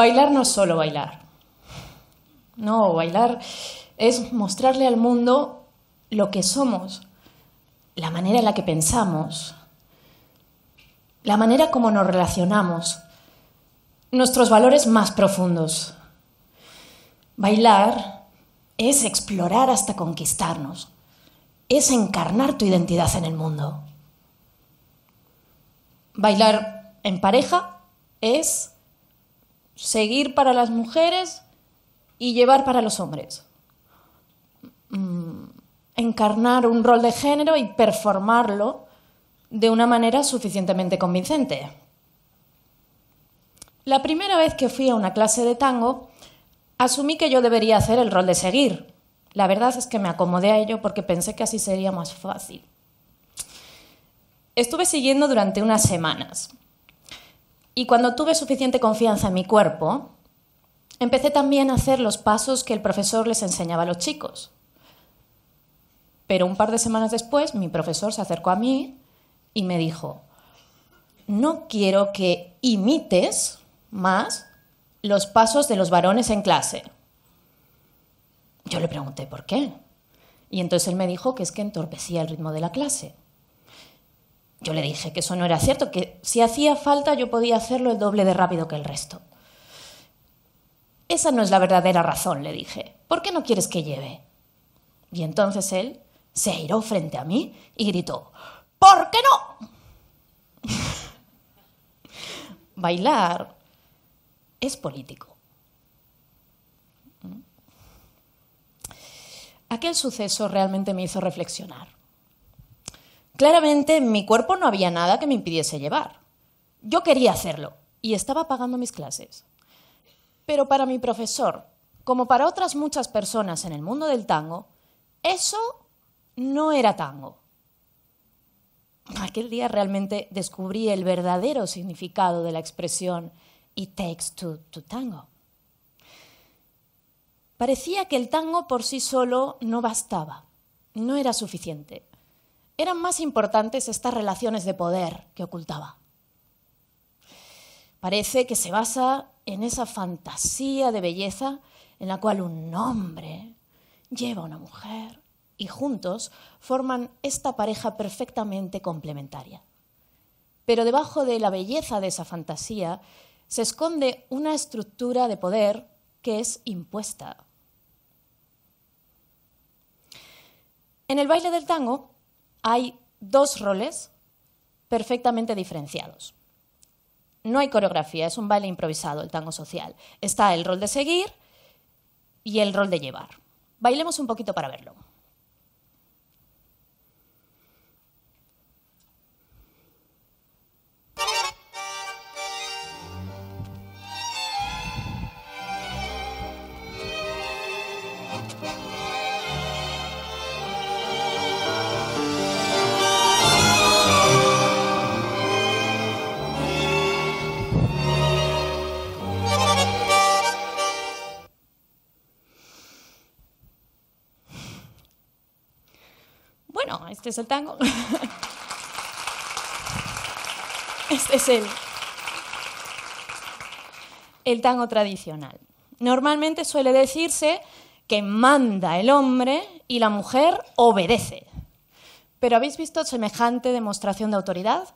Bailar no es solo bailar. No, bailar es mostrarle al mundo lo que somos, la manera en la que pensamos, la manera como nos relacionamos, nuestros valores más profundos. Bailar es explorar hasta conquistarnos, es encarnar tu identidad en el mundo. Bailar en pareja es seguir para las mujeres y llevar para los hombres. Mm, encarnar un rol de género y performarlo de una manera suficientemente convincente. La primera vez que fui a una clase de tango, asumí que yo debería hacer el rol de seguir. La verdad es que me acomodé a ello porque pensé que así sería más fácil. Estuve siguiendo durante unas semanas y cuando tuve suficiente confianza en mi cuerpo, empecé también a hacer los pasos que el profesor les enseñaba a los chicos. Pero un par de semanas después, mi profesor se acercó a mí y me dijo, no quiero que imites más los pasos de los varones en clase. Yo le pregunté por qué. Y entonces él me dijo que es que entorpecía el ritmo de la clase. Yo le dije que eso no era cierto, que si hacía falta yo podía hacerlo el doble de rápido que el resto. Esa no es la verdadera razón, le dije. ¿Por qué no quieres que lleve? Y entonces él se airó frente a mí y gritó, ¿por qué no? Bailar es político. Aquel suceso realmente me hizo reflexionar. Claramente en mi cuerpo no había nada que me impidiese llevar. Yo quería hacerlo y estaba pagando mis clases. Pero para mi profesor, como para otras muchas personas en el mundo del tango, eso no era tango. Aquel día realmente descubrí el verdadero significado de la expresión It takes to tango. Parecía que el tango por sí solo no bastaba, no era suficiente eran más importantes estas relaciones de poder que ocultaba. Parece que se basa en esa fantasía de belleza en la cual un hombre lleva a una mujer y juntos forman esta pareja perfectamente complementaria. Pero debajo de la belleza de esa fantasía se esconde una estructura de poder que es impuesta. En el baile del tango hay dos roles perfectamente diferenciados. No hay coreografía, es un baile improvisado el tango social. Está el rol de seguir y el rol de llevar. Bailemos un poquito para verlo. es el tango. Este es el tango tradicional. Normalmente suele decirse que manda el hombre y la mujer obedece. Pero ¿habéis visto semejante demostración de autoridad?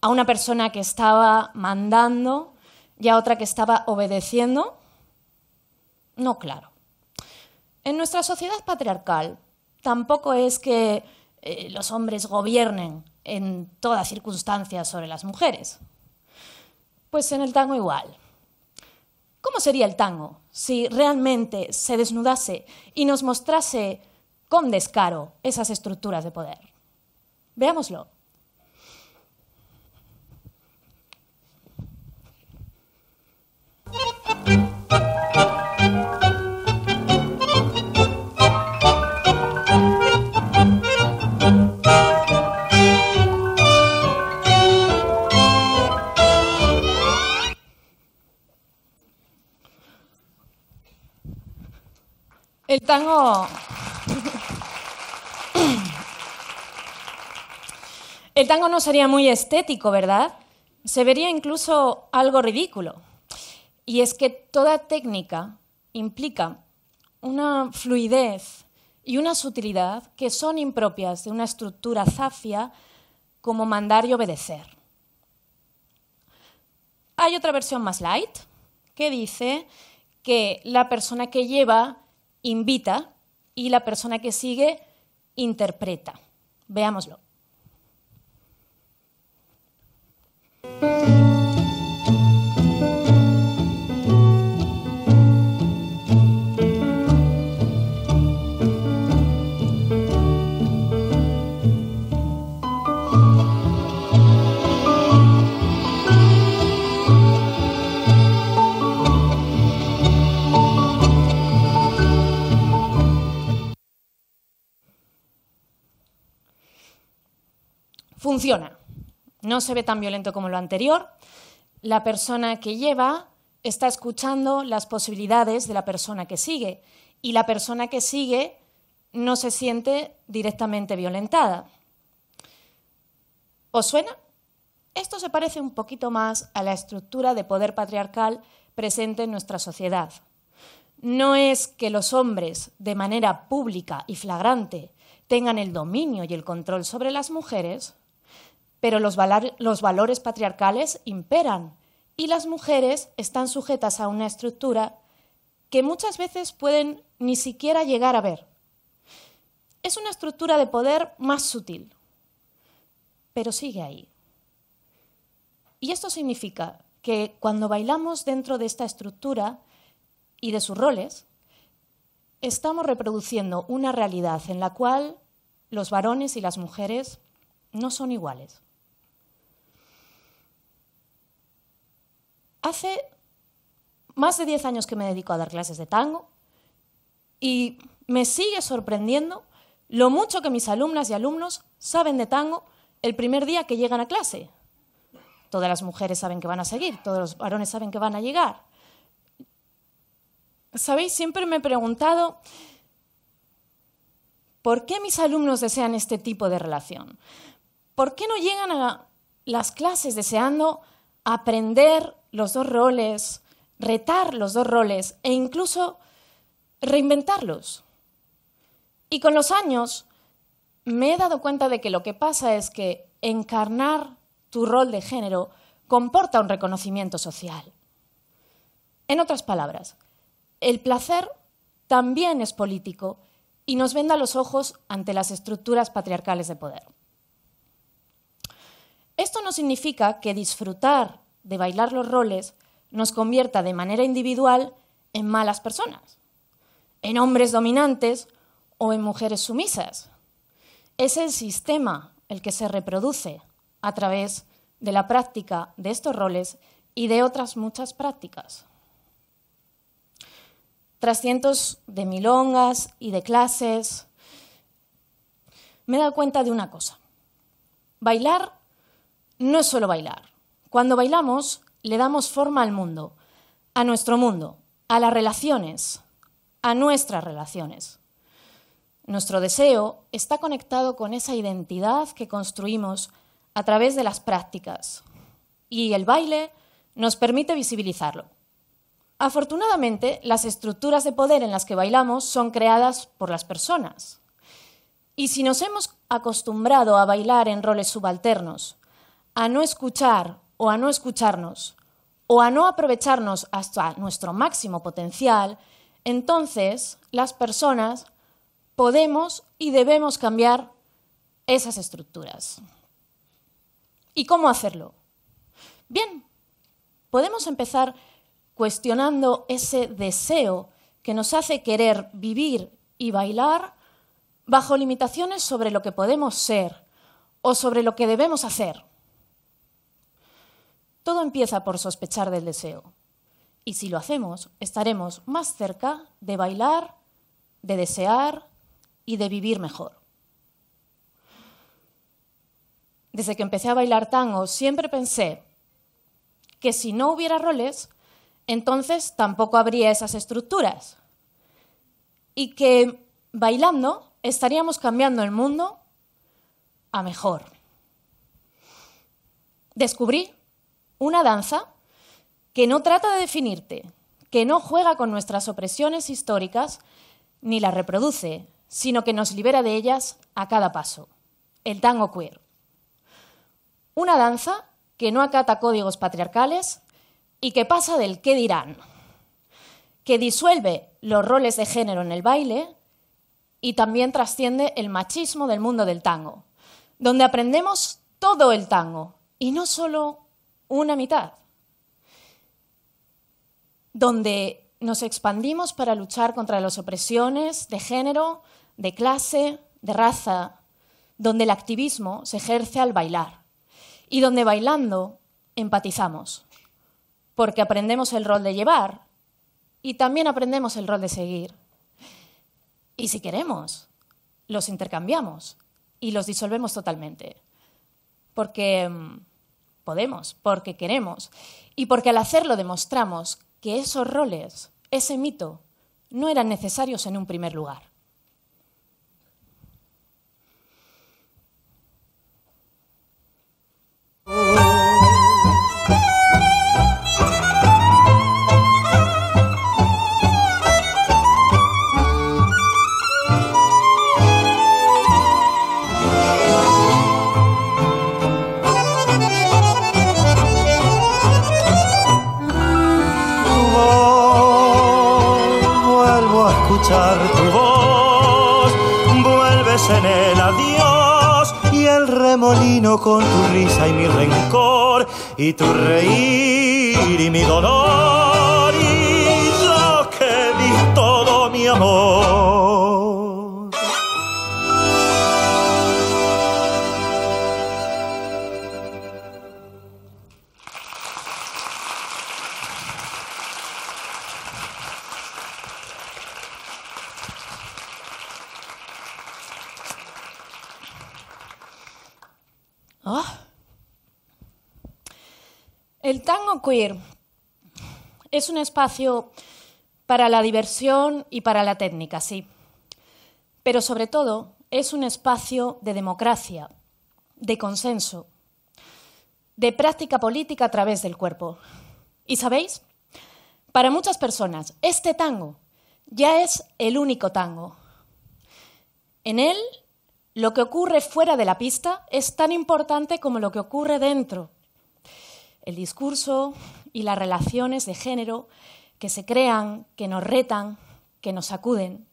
A una persona que estaba mandando y a otra que estaba obedeciendo. No, claro. En nuestra sociedad patriarcal tampoco es que eh, los hombres gobiernen en todas circunstancias sobre las mujeres. Pues en el tango igual. ¿Cómo sería el tango si realmente se desnudase y nos mostrase con descaro esas estructuras de poder? Veámoslo. El tango. El tango no sería muy estético, ¿verdad? Se vería incluso algo ridículo. Y es que toda técnica implica una fluidez y una sutilidad que son impropias de una estructura zafia como mandar y obedecer. Hay otra versión más light que dice que la persona que lleva invita y la persona que sigue interpreta. Veámoslo. Funciona. No se ve tan violento como lo anterior. La persona que lleva está escuchando las posibilidades de la persona que sigue y la persona que sigue no se siente directamente violentada. ¿Os suena? Esto se parece un poquito más a la estructura de poder patriarcal presente en nuestra sociedad. No es que los hombres, de manera pública y flagrante, tengan el dominio y el control sobre las mujeres, pero los, valores patriarcales imperan y las mujeres están sujetas a una estructura que muchas veces pueden ni siquiera llegar a ver. Es una estructura de poder más sutil, pero sigue ahí. Y esto significa que cuando bailamos dentro de esta estructura y de sus roles, estamos reproduciendo una realidad en la cual los varones y las mujeres no son iguales. Hace más de 10 años que me dedico a dar clases de tango y me sigue sorprendiendo lo mucho que mis alumnas y alumnos saben de tango el primer día que llegan a clase. Todas las mujeres saben que van a seguir, todos los varones saben que van a llegar. Sabéis, siempre me he preguntado por qué mis alumnos desean este tipo de relación. ¿Por qué no llegan a las clases deseando aprender los dos roles, retar los dos roles e incluso reinventarlos. Y con los años me he dado cuenta de que lo que pasa es que encarnar tu rol de género comporta un reconocimiento social. En otras palabras, el placer también es político y nos venda los ojos ante las estructuras patriarcales de poder. Esto no significa que disfrutar de bailar los roles nos convierta de manera individual en malas personas, en hombres dominantes o en mujeres sumisas. Es el sistema el que se reproduce a través de la práctica de estos roles y de otras muchas prácticas. Tras cientos de milongas y de clases, me he dado cuenta de una cosa. Bailar no es solo bailar. Cuando bailamos, le damos forma al mundo, a nuestro mundo, a las relaciones, a nuestras relaciones. Nuestro deseo está conectado con esa identidad que construimos a través de las prácticas y el baile nos permite visibilizarlo. Afortunadamente, las estructuras de poder en las que bailamos son creadas por las personas. Y si nos hemos acostumbrado a bailar en roles subalternos, a no escuchar o a no escucharnos o a no aprovecharnos hasta nuestro máximo potencial, entonces las personas podemos y debemos cambiar esas estructuras. ¿Y cómo hacerlo? Bien, podemos empezar cuestionando ese deseo que nos hace querer vivir y bailar bajo limitaciones sobre lo que podemos ser o sobre lo que debemos hacer empieza por sospechar del deseo. Y si lo hacemos, estaremos más cerca de bailar, de desear y de vivir mejor. Desde que empecé a bailar tango, siempre pensé que si no hubiera roles, entonces tampoco habría esas estructuras. Y que bailando estaríamos cambiando el mundo a mejor. Descubrí una danza que no trata de definirte, que no juega con nuestras opresiones históricas ni las reproduce, sino que nos libera de ellas a cada paso. El tango queer. Una danza que no acata códigos patriarcales y que pasa del qué dirán, que disuelve los roles de género en el baile y también trasciende el machismo del mundo del tango, donde aprendemos todo el tango y no solo una mitad, donde nos expandimos para luchar contra las opresiones de género, de clase, de raza, donde el activismo se ejerce al bailar y donde bailando empatizamos, porque aprendemos el rol de llevar y también aprendemos el rol de seguir. Y si queremos, los intercambiamos y los disolvemos totalmente, porque mm, podemos, porque queremos y porque al hacerlo demostramos que esos roles, ese mito, no eran necesarios en un primer lugar. tu voz, vuelves en el adiós y el remolino con tu risa y mi rencor y tu reír y mi dolor y yo que di todo mi amor. El tango queer es un espacio para la diversión y para la técnica, sí, pero sobre todo es un espacio de democracia, de consenso, de práctica política a través del cuerpo. ¿Y sabéis? Para muchas personas, este tango ya es el único tango. En él, lo que ocurre fuera de la pista es tan importante como lo que ocurre dentro el discurso y las relaciones de género que se crean, que nos retan, que nos sacuden,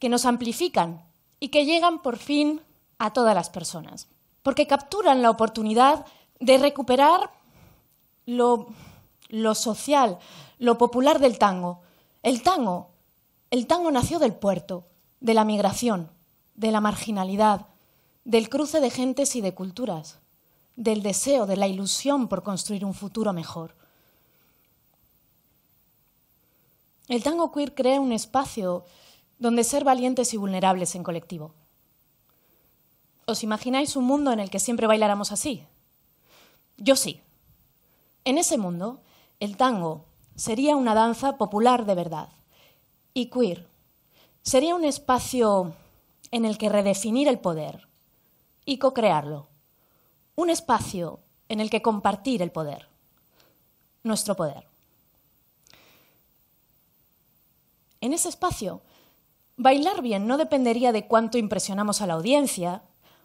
que nos amplifican y que llegan por fin a todas las personas, porque capturan la oportunidad de recuperar lo, lo social, lo popular del tango. El tango, el tango nació del puerto, de la migración, de la marginalidad, del cruce de gentes y de culturas del deseo, de la ilusión por construir un futuro mejor. El tango queer crea un espacio donde ser valientes y vulnerables en colectivo. ¿Os imagináis un mundo en el que siempre bailáramos así? Yo sí. En ese mundo, el tango sería una danza popular de verdad y queer. Sería un espacio en el que redefinir el poder y co-crearlo un espacio en el que compartir el poder, nuestro poder. En ese espacio, bailar bien no dependería de cuánto impresionamos a la audiencia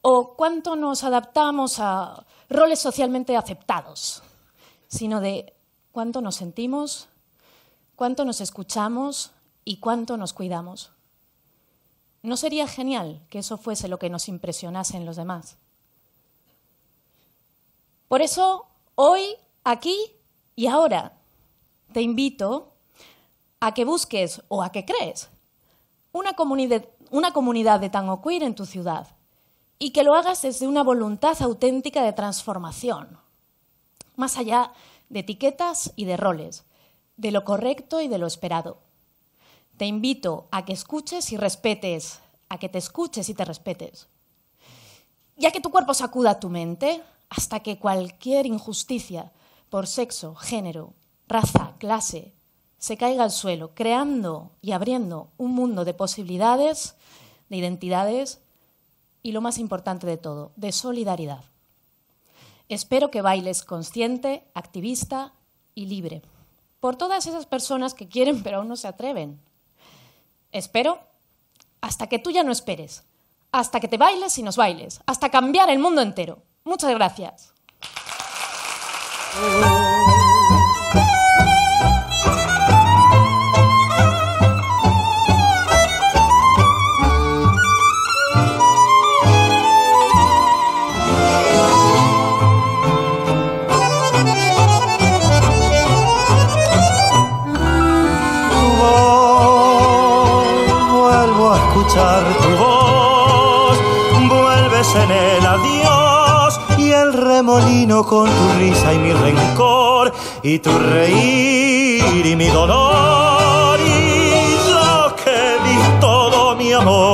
o cuánto nos adaptamos a roles socialmente aceptados, sino de cuánto nos sentimos, cuánto nos escuchamos y cuánto nos cuidamos. ¿No sería genial que eso fuese lo que nos impresionase en los demás? Por eso, hoy, aquí y ahora, te invito a que busques o a que crees una, comunidad, de tango queer en tu ciudad y que lo hagas desde una voluntad auténtica de transformación, más allá de etiquetas y de roles, de lo correcto y de lo esperado. Te invito a que escuches y respetes, a que te escuches y te respetes. Ya que tu cuerpo sacuda tu mente, hasta que cualquier injusticia por sexo, género, raza, clase, se caiga al suelo, creando y abriendo un mundo de posibilidades, de identidades y, lo más importante de todo, de solidaridad. Espero que bailes consciente, activista y libre. Por todas esas personas que quieren pero aún no se atreven. Espero hasta que tú ya no esperes, hasta que te bailes y nos bailes, hasta cambiar el mundo entero. Muchas gracias. Vuelvo tu voz, vuelves en el adiós el remolino con tu risa y mi rencor y tu reír y mi dolor y yo que di todo mi amor